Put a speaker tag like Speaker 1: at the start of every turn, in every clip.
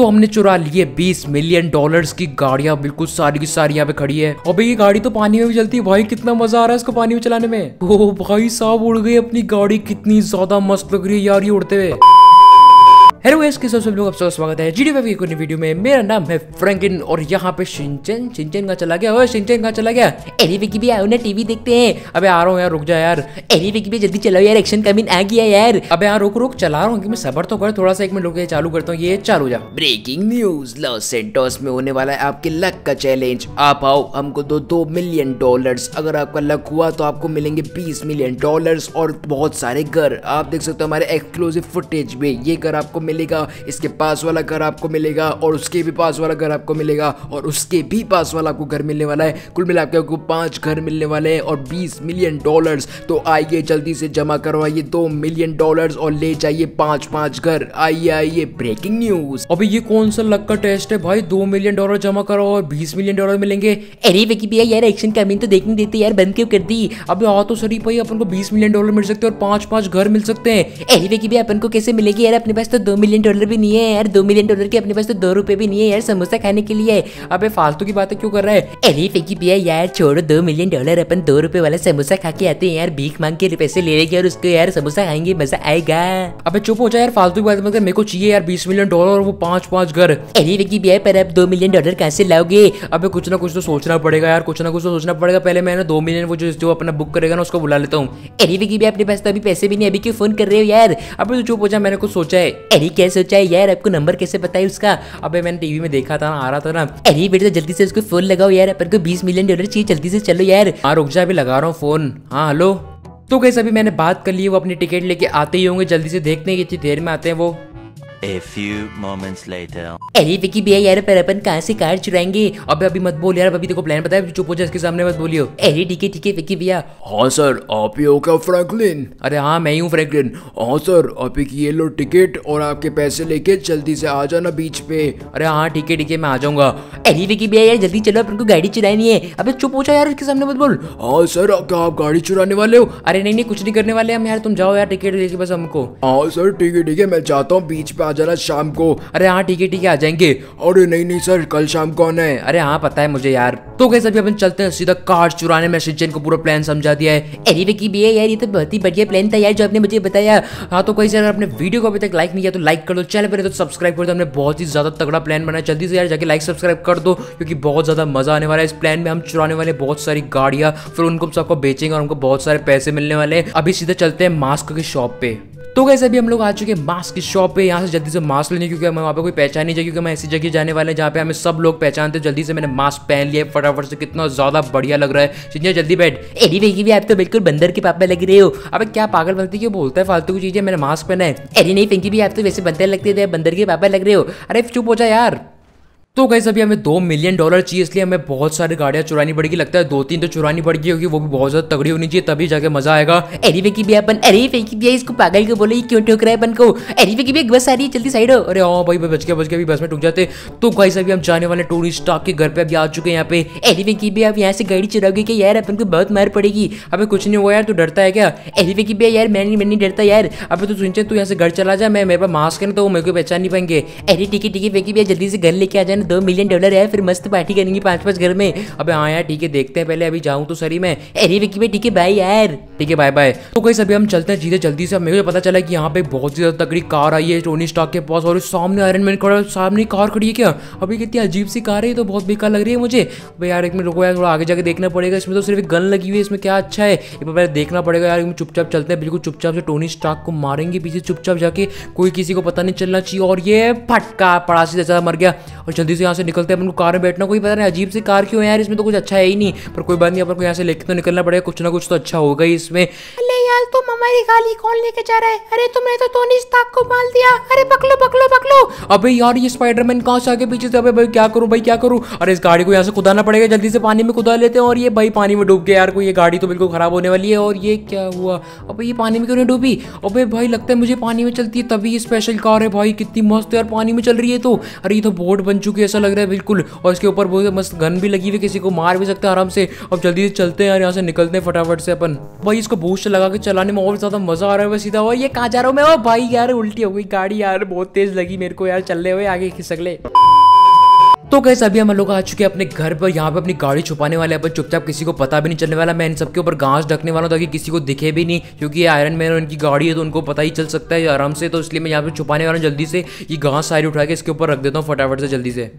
Speaker 1: तो हमने चुरा लिए 20 मिलियन डॉलर्स की गाड़ियां बिल्कुल सारी की सारी यहाँ पे खड़ी है और भाई ये गाड़ी तो पानी में भी चलती है भाई कितना मजा आ रहा है इसको पानी में चलाने में ओ भाई साहब उड़ गई अपनी गाड़ी कितनी ज्यादा मस्त लग रही है यार ये उड़ते हुए हेलो के सब लोग आपका स्वागत है जीडी की वीडियो में मेरा नाम है फ्रैंकिन और यहाँ पे शिंचन शिंचन कहाँ चला गया ओए शिंचन चला गया अरे विकी भी आओ ना टीवी देखते हैं अबे आ रहा हूँ यार रुक जा यार अरे विकी भी जल्दी चलाओ यार एक्शन कमीन आ गया यार अबे यार रुक रुक चला रहा हूँ मैं सबर तो कर थोड़ा सा एक मिनट रुक चालू करता हूँ ये चालू जा ब्रेकिंग न्यूज लॉस सेंटोस में होने वाला है आपके लक का चैलेंज आप आओ हमको दो दो मिलियन डॉलर अगर आपका लक हुआ तो आपको मिलेंगे बीस मिलियन डॉलर और बहुत सारे घर आप देख सकते हो हमारे एक्सक्लूसिव फुटेज में ये घर आपको मिलेगा इसके पास वाला घर आपको मिलेगा और उसके भी पास वाला घर आपको मिलेगा और उसके भी पास वाला आपको घर मिलने वाला है कुल मिला आपको पाँच घर मिलने वाले हैं और बीस मिलियन डॉलर्स तो आइए जल्दी से जमा करवाइए दो मिलियन डॉलर्स और ले जाइए पाँच पाँच घर आइए आइए ब्रेकिंग न्यूज अभी ये कौन सा लक का टेस्ट है भाई दो मिलियन डॉलर जमा करो और बीस मिलियन डॉलर मिलेंगे अरे वेकी भैया यार एक्शन कमीन तो देख नहीं देते यार बंद क्यों कर दी अभी आ तो सरी भाई अपन को बीस मिलियन डॉलर मिल सकते हैं और पाँच पाँच घर मिल सकते हैं अरे वेकी भैया अपन को कैसे मिलेगी यार अपने पास तो दो मिलियन डॉलर भी नहीं है यार दो मिलियन डॉलर के अपने पास तो दो रुपए भी नहीं है यार समोसा खाने के लिए अब फालतू की बात क्यों कर रहा है अरे फेंकी पिया यार छोड़ो दो मिलियन डॉलर अपन दो रुपए वाला समोसा खा के आते हैं यार भीख मांग के पैसे ले लेंगे और उसको यार समोसा खाएंगे मजा आएगा अब चुप हो जाए यार फालतू की बात मतलब मेरे को चाहिए यार बीस मिलियन डॉलर और वो पांच पांच घर अरे फेंकी पिया पर आप दो मिलियन डॉलर कैसे लाओगे अब कुछ ना कुछ तो सोचना पड़ेगा यार कुछ ना कुछ तो सोचना पड़ेगा पहले मैं दो मिलियन वो जो जो अपना बुक करेगा ना उसको बुला लेता हूँ अरे फेंकी भैया अपने पास तो अभी पैसे भी नहीं अभी क्यों फोन कर रहे हो यार अब तो चुप हो जाए मैंने कुछ सोचा है अरे कैसे सोचा है यार आपको नंबर कैसे बताया उसका अबे मैंने टीवी में देखा था ना आ रहा था ना अरे बेटा जल्दी से उसको फोन लगाओ यार अपन को बीस मिलियन डॉलर चाहिए जल्दी से चलो यार हाँ रुक जा अभी लगा रहा हूँ फोन हाँ हेलो तो कैसे अभी मैंने बात कर ली वो अपनी टिकट लेके आते ही होंगे जल्दी से देखते हैं कितनी देर में आते हैं वो A few moments later. अरे विकी भैया यार पर अपन कहाँ से कार चुराएंगे अबे अभी मत बोल यार अभी देखो प्लान पता है चुप हो जाए इसके सामने मत बोलियो अरे ठीक है ठीक है विकी भैया हाँ सर आप ही हो क्या फ्रैंकलिन अरे हाँ मैं ही हूँ फ्रैंकलिन हाँ सर आप ही ये लो टिकट और आपके पैसे लेके जल्दी से आ जाना बीच पे अरे हाँ ठीक है ठीक है मैं आ जाऊंगा अरे विकी भैया यार जल्दी चलो अपन को गाड़ी चुरानी है अबे चुप हो जाओ यार इसके सामने मत बोल हाँ सर क्या आप गाड़ी चुराने वाले हो अरे नहीं नहीं कुछ नहीं करने वाले हम यार तुम जाओ यार टिकट लेके बस हमको हाँ सर ठीक है ठीक है मैं चाहता हूँ बीच पे आ जाना शाम को अरे हाँ ठीक है ठीक है आ जाएंगे अरे नहीं नहीं सर कल शाम कौन है अरे हाँ पता है मुझे यार तो कैसे अभी अपन चलते हैं सीधा कार्ड चुराने में सिंचन को पूरा प्लान समझा दिया है अरे विकी भैया यार ये तो बहुत ही बढ़िया प्लान था यार जो आपने मुझे बताया हाँ तो कैसे यार अपने वीडियो को अभी तक लाइक नहीं किया तो लाइक कर दो चैनल पर तो सब्सक्राइब कर दो हमने बहुत ही ज्यादा तगड़ा प्लान बनाया जल्दी से यार जाके लाइक सब्सक्राइब कर दो क्योंकि बहुत ज्यादा मजा आने वाला है इस प्लान में हम चुराने वाले बहुत सारी गाड़ियाँ फिर उनको सबको बेचेंगे और उनको बहुत सारे पैसे मिलने वाले हैं अभी सीधे चलते हैं मास्क की शॉप पे तो कैसे अभी हम लोग आ चुके हैं मास्क की शॉप पे यहाँ से जल्दी से मास्क लेने क्योंकि हमें वहाँ पे कोई पहचान नहीं जाए क्योंकि मैं ऐसी जगह जाने वाले हैं जहाँ पे हमें सब लोग पहचानते हैं जल्दी से मैंने मास्क पहन लिया फटाफट से कितना ज़्यादा बढ़िया लग रहा है चीजें जल्दी बैठ एडी वेगी भी आप तो बिल्कुल बंदर के पापा लग रहे हो अब क्या पागल बनती है बोलता है फालतू की चीज़ें मैंने मास्क पहना है एरी नहीं फेंकी भी आप तो वैसे बंदर लगते थे बंदर के पापा लग रहे हो अरे चुप हो जाए यार तो गई अभी हमें दो मिलियन डॉलर चाहिए इसलिए हमें बहुत सारी गाड़ियाँ चुरानी पड़ेगी लगता है दो तीन तो चुरानी पड़ेगी क्योंकि वो भी बहुत ज्यादा तगड़ी होनी चाहिए तभी जाके मजा आएगा अरे की भैया अपन अरे की इसको पागल के बोले क्यों ठोक रहा है अपन को अरे वे की एक बस आ रही है जल्दी साइड हो अरे हाँ भाई बच के बच के अभी बस में टूट जाते तो गाइस अभी हम जाने वाले टूरिस्ट स्टॉक के घर पे अभी आ चुके हैं यहाँ पे अरे वे की भी आप यहाँ से गाड़ी चुराओगे क्या यार अपन को बहुत मार पड़ेगी अभी कुछ नहीं हुआ यार तू डरता है क्या अरे वे की भैया यार मैं नहीं मैं नहीं डरता यार अभी तो सुनते तू यहाँ से घर चला जाए मैं मेरे पास मास्क है ना तो मेरे को पहचान नहीं पाएंगे अरे टिकी टिकी फेंकी वे की भैया जल्दी से घर लेके आ जाए मैंने दो मिलियन डॉलर है फिर मस्त पार्टी करेंगे पांच पांच घर में अबे हाँ यार ठीक है देखते हैं पहले अभी जाऊँ तो सरी मैं अरे विकी भाई ठीक है बाय यार ठीक है बाय बाय तो कहीं सभी हम चलते हैं जीते जल्दी से मेरे को तो पता चला कि यहाँ पे बहुत ही ज़्यादा तगड़ी कार आई है टोनी स्टॉक के पास और सामने आयरन मैन खड़ा सामने कार खड़ी है क्या अभी कितनी अजीब सी कार है तो बहुत बेकार लग रही है मुझे भाई यार एक मिनट रुको यार थोड़ा आगे जाके देखना पड़ेगा इसमें तो सिर्फ गन लगी हुई है इसमें क्या अच्छा है एक बार देखना पड़ेगा यार चुपचाप चलते हैं बिल्कुल चुपचाप से टोनी स्टॉक को मारेंगे पीछे चुपचाप जाके कोई किसी को पता नहीं चलना चाहिए और ये फटका पड़ासी जैसा मर गया और जल्दी जल्दी से यहाँ से निकलते हैं अपन को कार में बैठना कोई पता नहीं अजीब सी कार क्यों है यार इसमें तो कुछ अच्छा है ही नहीं पर कोई बात नहीं अपन को यहाँ से लेके तो निकलना पड़ेगा कुछ ना कुछ तो अच्छा होगा ही इसमें अरे यार तुम हमारी गाली कौन लेके जा रहा है अरे तुमने तो टोनी स्टार्क को मार दिया अरे पकलो पकलो पकलो अबे यार ये स्पाइडरमैन कहाँ से आगे पीछे से अबे भाई क्या करूँ भाई क्या करूँ अरे इस गाड़ी को यहाँ से कुदाना पड़ेगा जल्दी से पानी में कुदा लेते हैं और ये भाई पानी में डूब गया यार कोई ये गाड़ी तो बिल्कुल खराब होने वाली है और ये क्या हुआ अब ये पानी में क्यों नहीं डूबी अबे भाई लगता है मुझे पानी में चलती है तभी स्पेशल कार है भाई कितनी मस्त यार पानी में चल रही है तो अरे ये तो बोट बन चुकी क्योंकि ऐसा लग रहा है बिल्कुल और इसके ऊपर बहुत मस्त गन भी लगी हुई किसी को मार भी सकते हैं आराम से अब जल्दी से चलते हैं यार यहाँ से निकलते हैं फटाफट से अपन भाई इसको बूस्ट लगा के चलाने में और ज्यादा मजा आ रहा है सीधा हुआ ये कहा जा रहा हूँ मैं भाई यार उल्टी हो गई गाड़ी यार बहुत तेज लगी मेरे को यार चल रहे हुए आगे खिसक ले तो कैसे अभी हम लोग आ चुके हैं अपने घर पर यहाँ पे अपनी गाड़ी छुपाने वाले हैं पर चुपचाप किसी को पता भी नहीं चलने वाला मैं इन सबके ऊपर घास ढकने वाला हूँ ताकि किसी को दिखे भी नहीं क्योंकि ये आयरन मैन और इनकी गाड़ी है तो उनको पता ही चल सकता है आराम से तो इसलिए मैं यहाँ पे छुपाने वाला हूँ जल्दी से ये घास सारी उठा के इसके ऊपर रख देता हूँ फटाफट से जल्दी से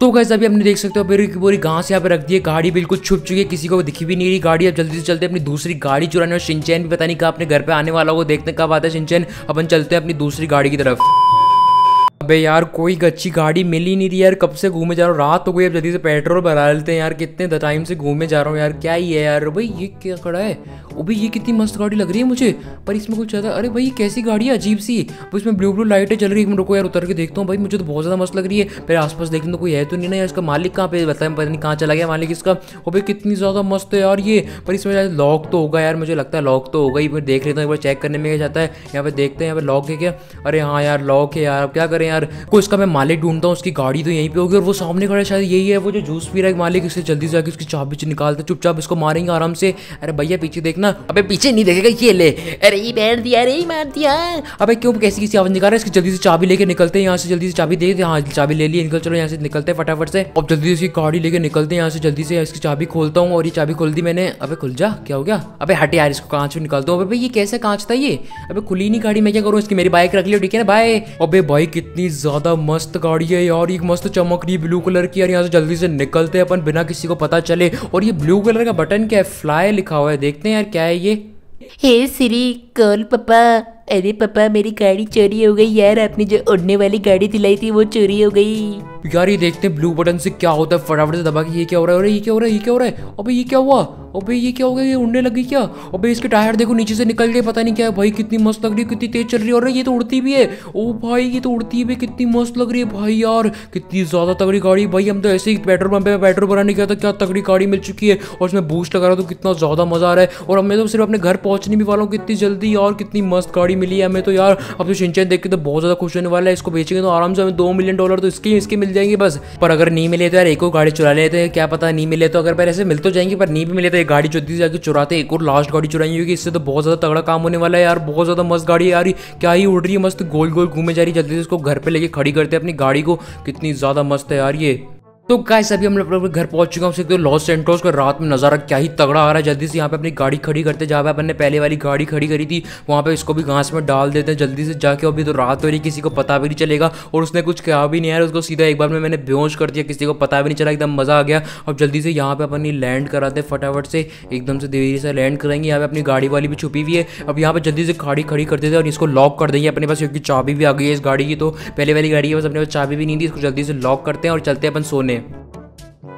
Speaker 1: तो कैसे अभी हमने देख सकते हो पूरी पूरी घास यहाँ पे रख दी है गाड़ी बिल्कुल छुप चुकी है किसी को दिखी भी नहीं रही गाड़ी अब जल्दी से चलते अपनी दूसरी गाड़ी चुराने और सिंचैन भी पता नहीं कहा अपने घर पे आने वाला हो देखने कब आता है सिंचैन अपन चलते हैं अपनी दूसरी गाड़ी की तरफ अबे यार कोई अच्छी गाड़ी मिल ही नहीं रही यार कब से घूमे जा रहा हूँ रात हो गई अब जल्दी से पेट्रोल भरा लेते हैं यार कितने टाइम से घूमे जा रहा हूँ यार क्या ही है यार भाई ये क्या खड़ा है वो भी ये कितनी मस्त गाड़ी लग रही है मुझे पर इसमें कुछ ज़्यादा अरे भाई कैसी गाड़ी है अजीब सी इसमें ब्लू ब्लू लाइटें चल रही है रुको यार उतर के देखता हूँ भाई मुझे तो बहुत ज़्यादा मस्त लग रही है मेरे आसपास देखने तो कोई है तो नहीं ना इसका मालिक कहाँ पे बताया पता नहीं कहाँ चला गया मालिक इसका वो भी कितनी ज़्यादा मस्त है यार ये पर इसमें लॉक तो होगा यार मुझे लगता है लॉक तो होगा ही फिर देख लेता हूँ एक बार चेक करने में जाता है यहाँ पे देखते हैं यहाँ पे लॉक है क्या अरे हाँ यार लॉक है यार क्या करें यार को इसका मैं मालिक ढूंढता हूँ उसकी गाड़ी तो यहीं पर होगी और वो सामने खड़ा शायद यही है वो जो जूस पी रहा है मालिक इससे जल्दी से आगे उसकी चाबी निकालता चुपचाप इसको मारेंगे आराम से अरे भैया पीछे देख ना अबे पीछे नहीं देखेगा ये ले अरे ये बैठ दिया अरे मार दिया अबे क्यों कैसी किसी आवाज निकाल रहा है इसकी जल्दी से चाबी लेके निकलते हैं यहाँ से जल्दी से चाबी दे दे हाँ चाबी ले ली निकल चलो यहाँ से निकलते फटाफट से अब जल्दी से गाड़ी लेके निकलते हैं यहाँ से जल्दी से इसकी चाबी खोलता हूँ और ये चाबी खोल दी मैंने अबे खुल जा क्या हो गया अबे हट यार इसको कांच में निकालता हूँ अबे ये कैसे कांच था ये अबे खुली नहीं गाड़ी मैं क्या करूँ इसकी मेरी बाइक रख लियो ठीक है ना भाई अबे भाई कितनी ज्यादा मस्त गाड़ी है यार एक मस्त चमक रही है ब्लू कलर की यार यहाँ से जल्दी से निकलते हैं अपन बिना किसी को पता चले और ये ब्लू कलर का बटन क्या है फ्लाई लिखा हुआ है देखते हैं यार क्या है ये हे सिरी कौन पापा अरे पापा मेरी गाड़ी चोरी हो गई यार आपने जो उड़ने वाली गाड़ी दिलाई थी वो चोरी हो गई यार ये देखते हैं ब्लू बटन से क्या होता है फटाफट से दबा के ये क्या हो रहा है अरे ये क्या हो रहा है ये क्या हो रहा है अबे ये क्या हुआ अबे ये क्या हो गया ये उड़ने लगी क्या अबे इसके टायर देखो नीचे से निकल गए पता नहीं क्या है भाई कितनी मस्त लग रही है कितनी तेज चल रही है और ये तो उड़ती भी है ओ भाई ये तो उड़ती भी कितनी मस्त लग रही है भाई यार कितनी ज्यादा तगड़ी गाड़ी भाई हम तो ऐसे ही पेट्रोल पंप पेट्रोल भराने गया था क्या तगड़ी गाड़ी मिल चुकी है और उसमें बूस्ट लगा रहा तो कितना ज्यादा मजा आ रहा है और हमें तो सिर्फ अपने घर पहुंचने भी वाला हूँ कितनी जल्दी और कितनी मस्त गाड़ी मिली है हमें तो यार अब तो सिंचन देख के तो बहुत ज्यादा खुश होने वाला है इसको बेचेंगे तो आराम से हमें दो मिलियन डॉलर तो इसके इसके मिल मिल जाएंगी बस पर अगर नहीं मिले तो यार एक और गाड़ी चुरा लेते हैं क्या पता नहीं मिले तो अगर पर ऐसे मिल तो जाएंगे पर नहीं भी मिले तो एक गाड़ी चौथी जाकर चुराते एक और लास्ट गाड़ी चुराई होगी इससे तो बहुत ज़्यादा तगड़ा काम होने वाला है यार बहुत ज़्यादा मस्त गाड़ी है यार क्या ही उड़ रही है मस्त गोल गोल घूमे जा रही है जल्दी से उसको घर पर लेके खड़ी करते हैं अपनी गाड़ी को कितनी ज़्यादा मस्त है यार ये तो गाइस अभी हम लोग घर पहुंच चुके हैं सकते हो लॉस सेंटोस का रात में नज़ारा क्या ही तगड़ा आ रहा है जल्दी से यहाँ पे अपनी गाड़ी खड़ी करते जहाँ पे अपन ने पहले वाली गाड़ी खड़ी करी थी वहाँ पे इसको भी घास में डाल देते हैं जल्दी से जाके अभी तो रात हो रही किसी को पता भी नहीं चलेगा और उसने कुछ कहा भी नहीं है उसको सीधा एक बार में मैंने बेहोश कर दिया किसी को पता भी नहीं चला एकदम मज़ा आ गया अब जल्दी से यहाँ पर अपन लैंड कराते फटाफट से एकदम से देरी से लैंड करेंगे यहाँ पे अपनी गाड़ी वाली भी छुपी हुई है अब यहाँ पर जल्दी से गाड़ी खड़ी कर देते और इसको लॉक कर देंगे अपने पास क्योंकि चाबी भी आ गई है इस गाड़ी की तो पहले वाली गाड़ी के पास अपने पास चाबी भी नहीं थी इसको जल्दी से लॉक करते हैं और चलते हैं अपन सोने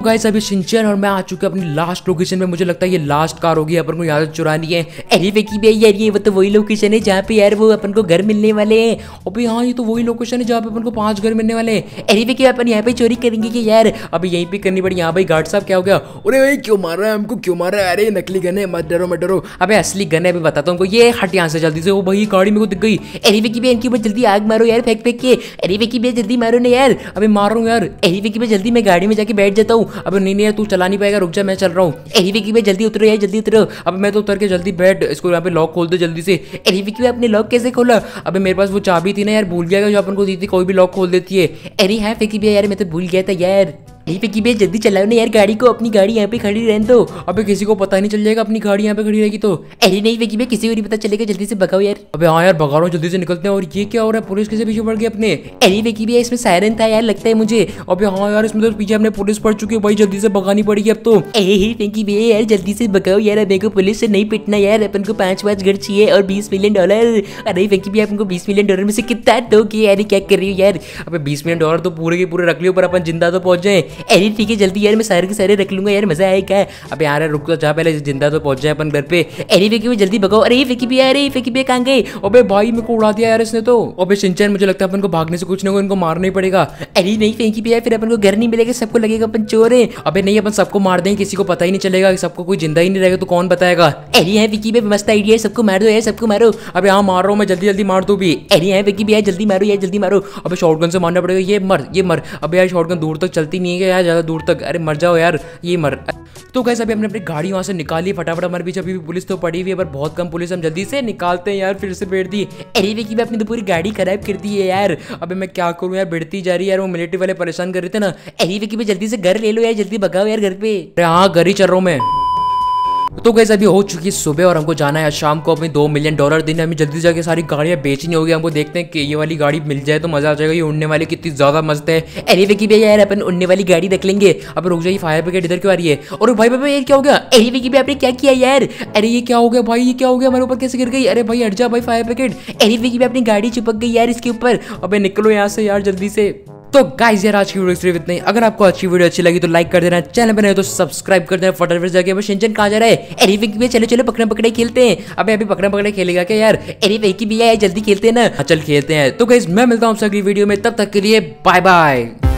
Speaker 1: गाइस अभी सिंचन और मैं आ चुके अपनी लास्ट लोकेशन में मुझे लगता है ये लास्ट कार होगी अपन को यहाँ चुरानी है अरे वेकी भाई यार ये वो तो वही लोकेशन है जहाँ पे यार वो अपन को घर मिलने वाले हैं और भाई हाँ ये तो वही लोकेशन है जहाँ पे अपन को पांच घर मिलने वाले हैं अरे की अपन यहाँ पे चोरी करेंगे कि यार अभी यहीं पे करनी पड़ी यहाँ भाई गार्ड साहब क्या हो गया अरे भाई क्यों मार रहा है हमको क्यों मार रहा है अरे नकली गन है मत डरो मत डरो अभी असली गन है अभी बताता हूँ ये हट यहाँ से जल्दी से वो भाई गाड़ी मेरे को दिख गई अरे वेकी भाई इनकी जल्दी आग मारो यार फेंक फेंक के अरे वेकी भाई जल्दी मारो ना यार अभी मारो यार अरे वेकी भाई जल्दी मैं गाड़ी में जाके बैठ जाता देता हूँ अब नहीं नहीं तू चला नहीं पाएगा रुक जा मैं चल रहा हूँ अरे विकी भाई जल्दी उतरो जल्दी उतरो अब मैं तो उतर के जल्दी बैठ इसको यहाँ पे लॉक खोल दो जल्दी से अरे विकी भाई अपने लॉक कैसे खोला अब मेरे पास वो चाबी थी ना यार भूल गया जो अपन को दी थी कोई भी लॉक खोल देती है एरी है फिकी भाई यार मैं तो भूल गया था यार नहीं पे की भैया जल्दी चलाओ ना यार गाड़ी को अपनी गाड़ी यहाँ पे खड़ी रहने दो अबे किसी को पता नहीं चल जाएगा अपनी गाड़ी यहाँ पे खड़ी रहेगी तो अरे नहीं पे की भैया किसी को नहीं पता चलेगा जल्दी से भगाओ यार अबे हाँ यार भगा रहा हूँ जल्दी से निकलते हैं और ये क्या हो रहा है पुलिस किसी पीछे पड़ गई अपने अरे वे की भैया इसमें सायरन था यार लगता है मुझे अभी हाँ यार इसमें तो पीछे अपने पुलिस पड़ चुकी है भाई जल्दी से भगानी पड़ेगी अब तो अरे भैया यार जल्दी से भगाओ यार अपने को पुलिस से नहीं पिटना यार अपन को पांच पाँच घर चाहिए और बीस मिलियन डॉलर अरे पिंकी भैया अपन बीस मिलियन डॉलर में से कितना तो यार क्या कर रही हो यार अब बीस मिलियन डॉलर तो पूरे के पूरे रख लियो पर अपन जिंदा तो पहुंच जाए अरे ठीक है जल्दी यार मैं सारे के सारे रख लूंगा यार मजा आएगा अब यार रुक तो जा पहले जिंदा तो पहुंच जाए अपन घर पे अरे फेकी भी जल्दी भगाओ अरे फेकी भी अरे फेकी भी कहाँ अबे भाई मेरे को उड़ा दिया यार इसने तो अबे सिंचन मुझे लगता है अपन को भागने से कुछ ना इनको मारना ही पड़ेगा अरे नहीं फेंकी भी फिर अपन को घर नहीं मिलेगा सबको लगेगा अपन चोर है अबे नहीं अपन सबको मार देंगे किसी को पता ही नहीं चलेगा सबको कोई जिंदा ही नहीं रहेगा तो कौन बताएगा अरे है विकी भी मस्त आइडिया है सबको मार दो यार सबको मारो अबे यहाँ मार रहा हूँ मैं जल्दी जल्दी मार दो भी अरे है विकी भी जल्दी मारो यार जल्दी मारो अबे शॉर्टगन से मारना पड़ेगा ये मर ये मर अबे यार शॉर्टगन दूर तक चलती नहीं है है यार ज़्यादा दूर तक अरे मर जाओ यार ये मर तो गैस अभी हमने अपनी गाड़ी वहाँ से निकाली फटाफट हमारे बीच अभी भी पुलिस तो पड़ी हुई है पर बहुत कम पुलिस हम जल्दी से निकालते हैं यार फिर से बैठ दी अरे वे की अपनी तो पूरी गाड़ी खराब कर दी है यार अभी मैं क्या करूँ यार बैठती जा रही है यार वो मिलिट्री वाले परेशान कर रहे थे ना अरे वे की जल्दी से घर ले लो यार जल्दी भगाओ यार घर पे अरे हाँ घर ही चल रहा हूँ मैं तो गैस अभी हो चुकी है सुबह और हमको जाना है शाम को अपने दो मिलियन डॉलर देने हमें जल्दी जाके सारी गाड़ियाँ बेचनी होगी हमको देखते हैं कि ये वाली गाड़ी मिल जाए तो मज़ा आ जाएगा ये उड़ने वाली कितनी ज़्यादा मस्त है अरे विकी भैया यार अपन उड़ने वाली गाड़ी देख लेंगे अब रुक जाइए फायर ब्रिगेड इधर क्यों आ रही है और भाई भाई ये क्या हो गया एरी विकी भी आपने क्या किया यार अरे ये क्या हो गया भाई ये क्या हो गया हमारे ऊपर कैसे गिर गई अरे भाई हट जा भाई फायर ब्रिगेड एरी विकी भी अपनी गाड़ी चिपक गई यार इसके ऊपर अब निकलो यहाँ से यार जल्दी से तो गाइज यार आज की वीडियो सिर्फ इतना ही अगर आपको अच्छी वीडियो अच्छी लगी तो लाइक कर देना चैनल पर तो सब्सक्राइब कर देना फटाफट जाके शिंचन कहा जा रहा है एरी विंकी भी चले चलो पकड़े पकड़े खेलते हैं अभी अभी पकड़े पकड़े खेलेगा क्या यार अरे भी है जल्दी खेलते हैं ना हाँ, चल खेलते हैं तो गाइज मैं मिलता हूँ अगली वीडियो में तब तक के लिए बाय बाय